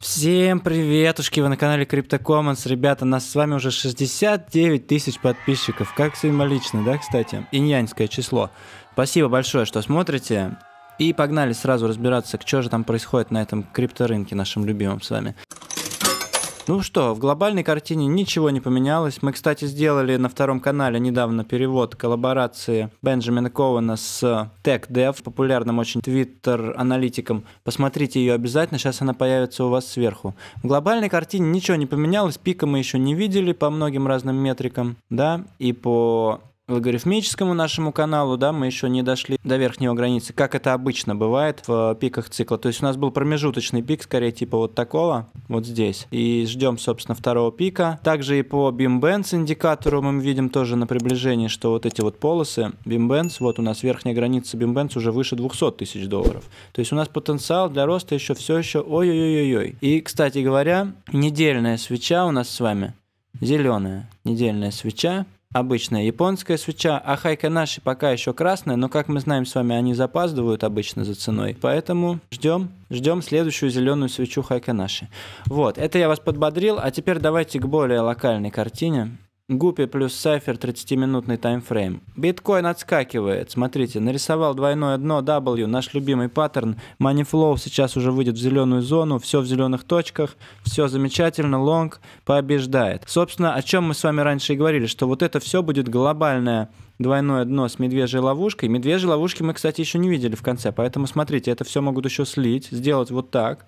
Всем приветушки, вы на канале Крипто CryptoCommons. Ребята, нас с вами уже 69 тысяч подписчиков. Как символично, да, кстати? Иньянское число. Спасибо большое, что смотрите. И погнали сразу разбираться, что же там происходит на этом крипторынке нашим любимым с вами. Ну что, в глобальной картине ничего не поменялось. Мы, кстати, сделали на втором канале недавно перевод коллаборации Бенджамина Коуэна с TechDev, популярным очень твиттер-аналитиком. Посмотрите ее обязательно, сейчас она появится у вас сверху. В глобальной картине ничего не поменялось, пика мы еще не видели по многим разным метрикам, да, и по логарифмическому нашему каналу, да, мы еще не дошли до верхнего границы, как это обычно бывает в э, пиках цикла. То есть у нас был промежуточный пик, скорее типа вот такого, вот здесь. И ждем, собственно, второго пика. Также и по бимбенс индикатору мы видим тоже на приближении, что вот эти вот полосы бимбенс, вот у нас верхняя граница бимбенс уже выше 200 тысяч долларов. То есть у нас потенциал для роста еще все еще ой-ой-ой-ой. И, кстати говоря, недельная свеча у нас с вами зеленая недельная свеча обычная японская свеча а хайка наши пока еще красная, но как мы знаем с вами, они запаздывают обычно за ценой, поэтому ждем, ждем следующую зеленую свечу хайка наши. Вот, это я вас подбодрил, а теперь давайте к более локальной картине. Гупи плюс Сайфер 30-минутный таймфрейм. Биткоин отскакивает. Смотрите, нарисовал двойное дно W, наш любимый паттерн. Money Flow сейчас уже выйдет в зеленую зону, все в зеленых точках, все замечательно, лонг побеждает. Собственно, о чем мы с вами раньше и говорили, что вот это все будет глобальное двойное дно с медвежьей ловушкой. Медвежьей ловушки мы, кстати, еще не видели в конце, поэтому смотрите, это все могут еще слить, сделать вот так,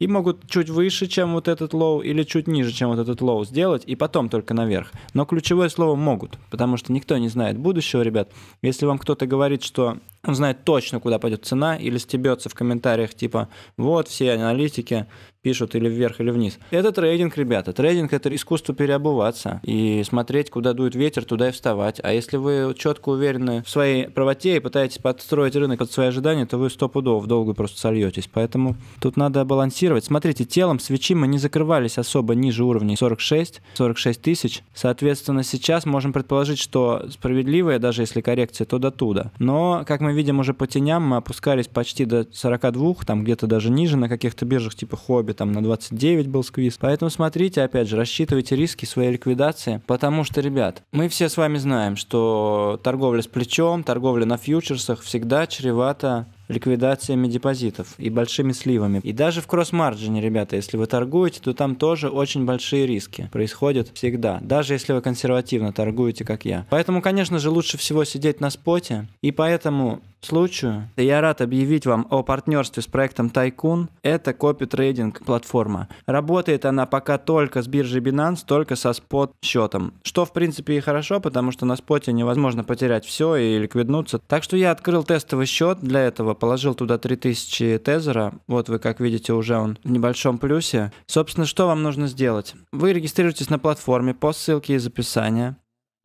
и могут чуть выше, чем вот этот лоу, или чуть ниже, чем вот этот лоу сделать, и потом только наверх. Но ключевое слово «могут», потому что никто не знает будущего, ребят. Если вам кто-то говорит, что он знает точно, куда пойдет цена, или стебется в комментариях типа «вот все аналитики пишут или вверх, или вниз». Это трейдинг, ребята. Трейдинг – это искусство переобуваться и смотреть, куда дует ветер, туда и вставать. А если вы четко уверены в своей правоте и пытаетесь подстроить рынок под свои ожидания, то вы стопудово в долгую просто сольетесь. Поэтому тут надо балансировать. Смотрите, телом свечи мы не закрывались особо ниже уровней 46, 46 тысяч. Соответственно, сейчас можем предположить, что справедливая, даже если коррекция, то до туда. Но, как мы видим уже по теням, мы опускались почти до 42, там где-то даже ниже на каких-то биржах типа Хобби, там на 29 был сквиз. Поэтому смотрите, опять же, рассчитывайте риски своей ликвидации, потому что, ребят, мы все с вами знаем, что торговля с плечом, торговля на фьючерсах всегда чревата ликвидациями депозитов и большими сливами. И даже в кросс-марджине, ребята, если вы торгуете, то там тоже очень большие риски происходят всегда, даже если вы консервативно торгуете, как я. Поэтому, конечно же, лучше всего сидеть на споте, и поэтому случаю я рад объявить вам о партнерстве с проектом Тайкун. Это копи трейдинг платформа. Работает она пока только с биржей Binance, только со спот счетом. Что в принципе и хорошо, потому что на споте невозможно потерять все и ликвиднуться. Так что я открыл тестовый счет для этого положил туда 3000 тезера. Вот вы, как видите, уже он в небольшом плюсе. Собственно, что вам нужно сделать? Вы регистрируетесь на платформе по ссылке из описания.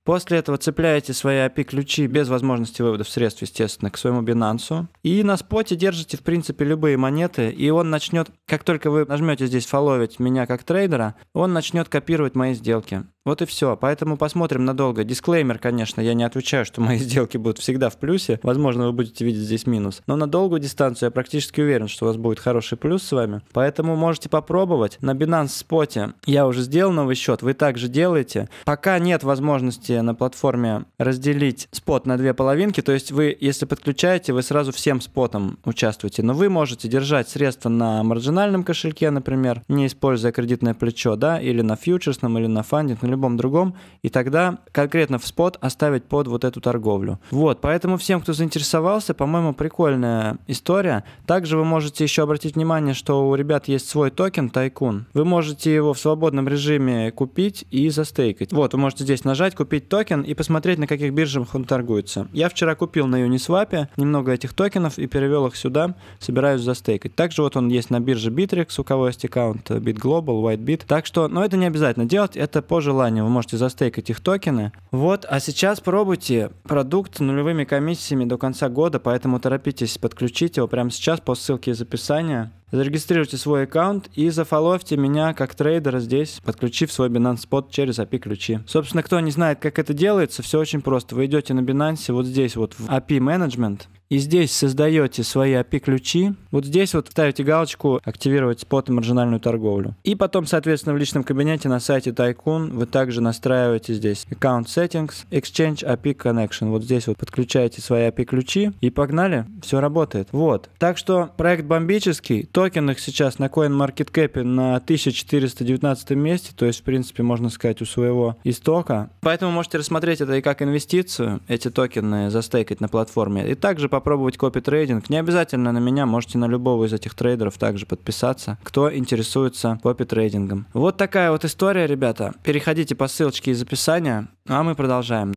После этого цепляете свои API-ключи без возможности выводов средств, естественно, к своему Binance. И на споте держите, в принципе, любые монеты, и он начнет, как только вы нажмете здесь «фоловить меня как трейдера», он начнет копировать мои сделки. Вот и все. Поэтому посмотрим надолго. Дисклеймер, конечно, я не отвечаю, что мои сделки будут всегда в плюсе. Возможно, вы будете видеть здесь минус. Но на долгую дистанцию я практически уверен, что у вас будет хороший плюс с вами. Поэтому можете попробовать. На Binance Spot я уже сделал новый счет, вы также делаете. Пока нет возможности на платформе разделить спот на две половинки, то есть вы, если подключаете, вы сразу всем спотом участвуете. Но вы можете держать средства на маржинальном кошельке, например, не используя кредитное плечо, да, или на фьючерсном, или на фандинг, любом другом, и тогда конкретно в спот оставить под вот эту торговлю. Вот, поэтому всем, кто заинтересовался, по-моему, прикольная история. Также вы можете еще обратить внимание, что у ребят есть свой токен Тайкун. Вы можете его в свободном режиме купить и застейкать. Вот, вы можете здесь нажать «Купить токен» и посмотреть, на каких биржах он торгуется. Я вчера купил на Uniswap немного этих токенов и перевел их сюда, собираюсь застейкать. Также вот он есть на бирже Bittrex, у кого есть аккаунт BitGlobal, WhiteBit. Так что, но это не обязательно делать, это по желанию желание, вы можете застейкать их токены. Вот, а сейчас пробуйте продукт с нулевыми комиссиями до конца года, поэтому торопитесь подключить его прямо сейчас по ссылке из описания зарегистрируйте свой аккаунт и зафоловьте меня как трейдера здесь, подключив свой Binance Spot через API-ключи. Собственно, кто не знает, как это делается, все очень просто. Вы идете на Binance вот здесь вот в API Management, и здесь создаете свои API-ключи. Вот здесь вот ставите галочку «Активировать спот и маржинальную торговлю». И потом, соответственно, в личном кабинете на сайте Tycoon вы также настраиваете здесь Account Settings, Exchange API Connection. Вот здесь вот подключаете свои API-ключи и погнали, все работает. Вот. Так что проект бомбический, то токенах сейчас на CoinMarketCap на 1419 месте, то есть, в принципе, можно сказать, у своего истока. Поэтому можете рассмотреть это и как инвестицию, эти токены застейкать на платформе, и также попробовать копи-трейдинг. Не обязательно на меня, можете на любого из этих трейдеров также подписаться, кто интересуется копи-трейдингом. Вот такая вот история, ребята. Переходите по ссылочке из описания, а мы продолжаем.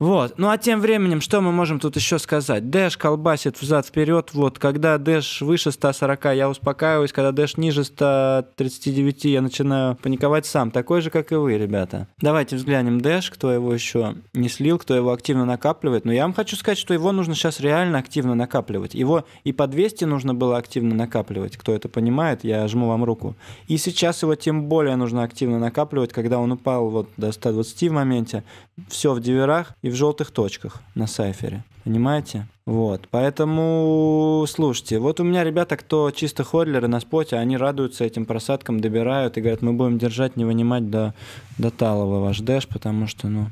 Вот. Ну а тем временем, что мы можем тут еще сказать? Дэш колбасит взад-вперед. Вот, когда Дэш выше 140, я успокаиваюсь. Когда Дэш ниже 139, я начинаю паниковать сам. Такой же, как и вы, ребята. Давайте взглянем Дэш, кто его еще не слил, кто его активно накапливает. Но я вам хочу сказать, что его нужно сейчас реально активно накапливать. Его и по 200 нужно было активно накапливать. Кто это понимает, я жму вам руку. И сейчас его тем более нужно активно накапливать, когда он упал вот до 120 в моменте. Все в диверах и в желтых точках на сайфере. Понимаете? Вот, поэтому слушайте, вот у меня ребята, кто чисто ходлеры на споте, они радуются этим просадкам, добирают и говорят, мы будем держать, не вынимать до, до талого ваш дэш, потому что, ну,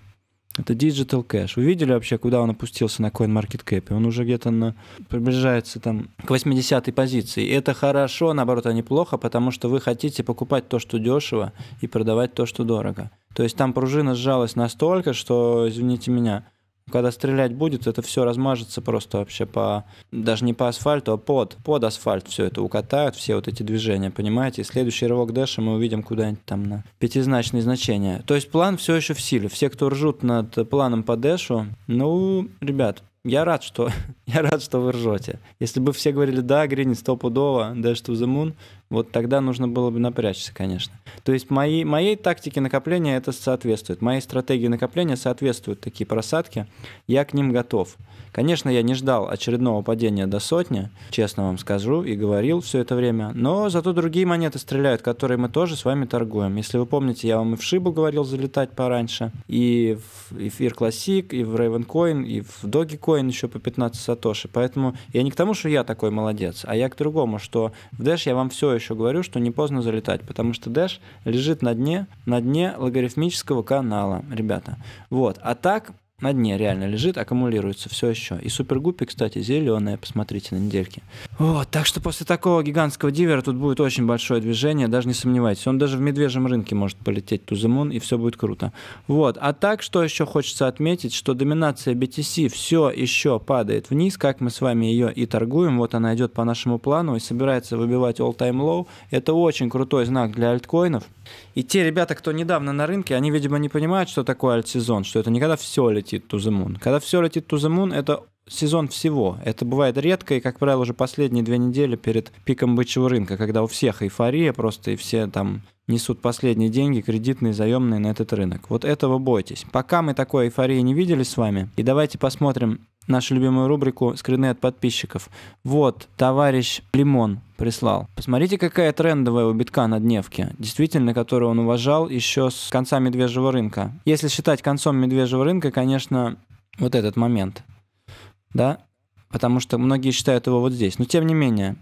это Digital Cash. Вы видели вообще, куда он опустился на CoinMarketCap? Он уже где-то на... приближается там к 80-й позиции. И это хорошо, наоборот, а неплохо, потому что вы хотите покупать то, что дешево, и продавать то, что дорого. То есть там пружина сжалась настолько, что, извините меня, когда стрелять будет, это все размажется просто вообще по... Даже не по асфальту, а под, под асфальт все это укатают, все вот эти движения, понимаете? И следующий рывок Дэша мы увидим куда-нибудь там на пятизначные значения. То есть план все еще в силе. Все, кто ржут над планом по Дэшу, ну, ребят, я рад, что я рад, что вы ржете. Если бы все говорили, да, Гринни стопудово, Dash to the Moon, вот тогда нужно было бы напрячься, конечно. То есть моей моей тактике накопления это соответствует. Моей стратегии накопления соответствуют такие просадки. Я к ним готов. Конечно, я не ждал очередного падения до сотни, честно вам скажу, и говорил все это время. Но зато другие монеты стреляют, которые мы тоже с вами торгуем. Если вы помните, я вам и в Шибу говорил залетать пораньше, и в Эфир Классик, и в Ravencoin, и в Доги Dogecoin еще по 15 сатоши. Поэтому я не к тому, что я такой молодец, а я к другому, что в Dash я вам все еще еще говорю, что не поздно залетать, потому что Dash лежит на дне, на дне логарифмического канала, ребята. Вот. А так, на дне реально лежит, аккумулируется все еще. И супергупи, кстати, зеленая, посмотрите на недельки. Вот, так что после такого гигантского дивера тут будет очень большое движение, даже не сомневайтесь. Он даже в медвежьем рынке может полететь туземон, и все будет круто. Вот, а так, что еще хочется отметить, что доминация BTC все еще падает вниз, как мы с вами ее и торгуем. Вот она идет по нашему плану и собирается выбивать all-time low. Это очень крутой знак для альткоинов. И те ребята, кто недавно на рынке, они, видимо, не понимают, что такое сезон, что это не когда все летит to the moon. Когда все летит to the moon, это сезон всего. Это бывает редко, и, как правило, уже последние две недели перед пиком бычьего рынка, когда у всех эйфория просто, и все там несут последние деньги, кредитные, заемные на этот рынок. Вот этого бойтесь. Пока мы такой эйфории не видели с вами, и давайте посмотрим нашу любимую рубрику «Скрины от подписчиков». Вот, товарищ Лимон прислал. Посмотрите, какая трендовая у битка на дневке, действительно, которую он уважал еще с конца медвежьего рынка. Если считать концом медвежьего рынка, конечно, вот этот момент, да, потому что многие считают его вот здесь. Но тем не менее,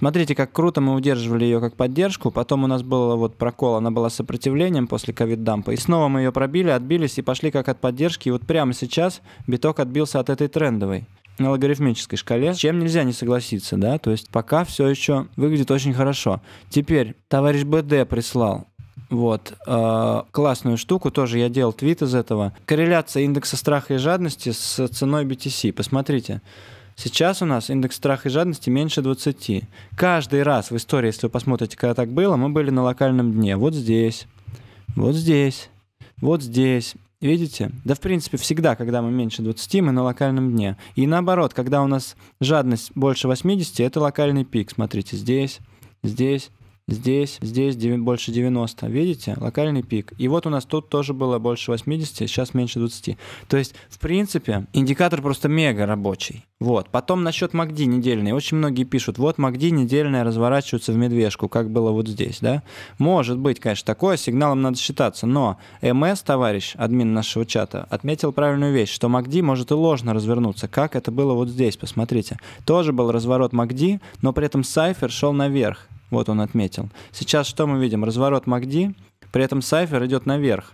Смотрите, как круто мы удерживали ее как поддержку, потом у нас был вот прокол, она была сопротивлением после ковид-дампа, и снова мы ее пробили, отбились и пошли как от поддержки, и вот прямо сейчас биток отбился от этой трендовой на логарифмической шкале, с чем нельзя не согласиться, да, то есть пока все еще выглядит очень хорошо. Теперь товарищ БД прислал вот. Э, классную штуку, тоже я делал твит из этого. Корреляция индекса страха и жадности с ценой BTC. Посмотрите. Сейчас у нас индекс страха и жадности меньше 20. Каждый раз в истории, если вы посмотрите, когда так было, мы были на локальном дне. Вот здесь, вот здесь, вот здесь. Видите? Да, в принципе, всегда, когда мы меньше 20, мы на локальном дне. И наоборот, когда у нас жадность больше 80, это локальный пик. Смотрите, здесь, здесь, здесь, здесь 9, больше 90. Видите? Локальный пик. И вот у нас тут тоже было больше 80, сейчас меньше 20. То есть, в принципе, индикатор просто мега рабочий. Вот. Потом насчет MACD недельный, Очень многие пишут, вот MACD недельная разворачивается в медвежку, как было вот здесь, да? Может быть, конечно, такое, сигналом надо считаться, но МС, товарищ, админ нашего чата, отметил правильную вещь, что MACD может и ложно развернуться, как это было вот здесь, посмотрите. Тоже был разворот MACD, но при этом Cypher шел наверх. Вот он отметил. Сейчас что мы видим? Разворот МАКДИ, при этом Сайфер идет наверх.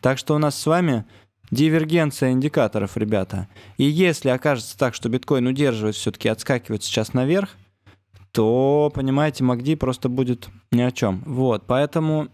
Так что у нас с вами дивергенция индикаторов, ребята. И если окажется так, что биткоин удерживает, все-таки отскакивает сейчас наверх, то, понимаете, MACD просто будет ни о чем. Вот, поэтому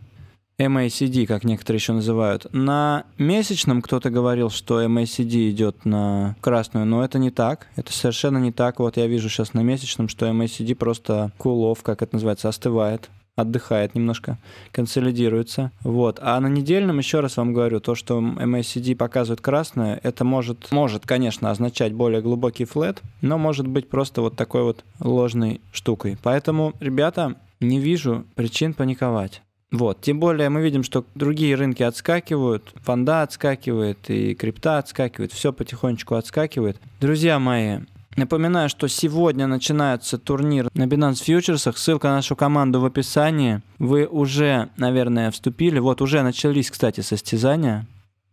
MACD, как некоторые еще называют. На месячном кто-то говорил, что MACD идет на красную, но это не так. Это совершенно не так. Вот я вижу сейчас на месячном, что MACD просто кулов, cool как это называется, остывает отдыхает немножко, консолидируется. Вот. А на недельном, еще раз вам говорю, то, что MACD показывает красное, это может, может, конечно, означать более глубокий флет, но может быть просто вот такой вот ложной штукой. Поэтому, ребята, не вижу причин паниковать. Вот. Тем более мы видим, что другие рынки отскакивают, фонда отскакивает, и крипта отскакивает, все потихонечку отскакивает. Друзья мои, напоминаю, что сегодня начинается турнир на Binance Futures, ссылка на нашу команду в описании. Вы уже, наверное, вступили, вот уже начались, кстати, состязания.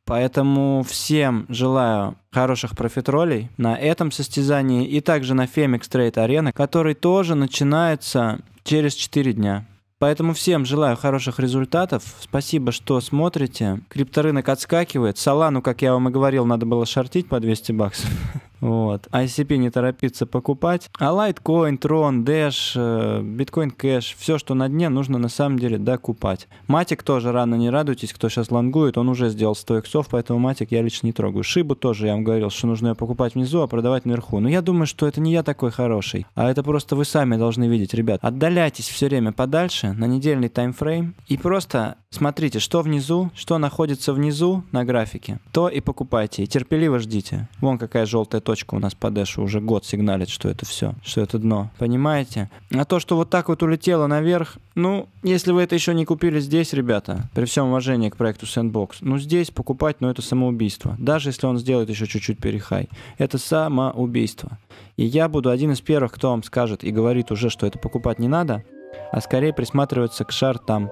Поэтому всем желаю хороших профитролей на этом состязании и также на Femix Trade Arena, который тоже начинается через 4 дня. Поэтому всем желаю хороших результатов. Спасибо, что смотрите. Крипторынок отскакивает. Салану, как я вам и говорил, надо было шортить по 200 баксов. Вот. ICP а не торопиться покупать. А Litecoin, Tron, Dash, э, Bitcoin Cash, все, что на дне, нужно на самом деле докупать. Матик тоже рано не радуйтесь, кто сейчас лонгует, он уже сделал 100 иксов, поэтому Матик я лично не трогаю. Шибу тоже я вам говорил, что нужно ее покупать внизу, а продавать наверху. Но я думаю, что это не я такой хороший, а это просто вы сами должны видеть, ребят. Отдаляйтесь все время подальше на недельный таймфрейм и просто смотрите, что внизу, что находится внизу на графике, то и покупайте, и терпеливо ждите. Вон какая желтая точка точка у нас по уже год сигналит, что это все, что это дно. Понимаете? А то, что вот так вот улетело наверх, ну, если вы это еще не купили здесь, ребята, при всем уважении к проекту Sandbox, ну здесь покупать, ну это самоубийство. Даже если он сделает еще чуть-чуть перехай. Это самоубийство. И я буду один из первых, кто вам скажет и говорит уже, что это покупать не надо, а скорее присматриваться к шартам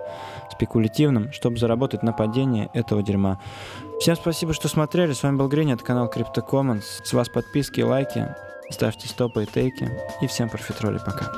спекулятивным, чтобы заработать на падение этого дерьма. Всем спасибо, что смотрели. С вами был Гриня, это канал Crypto Commons. С вас подписки, лайки, ставьте стопы и тейки. И всем профитроли, пока.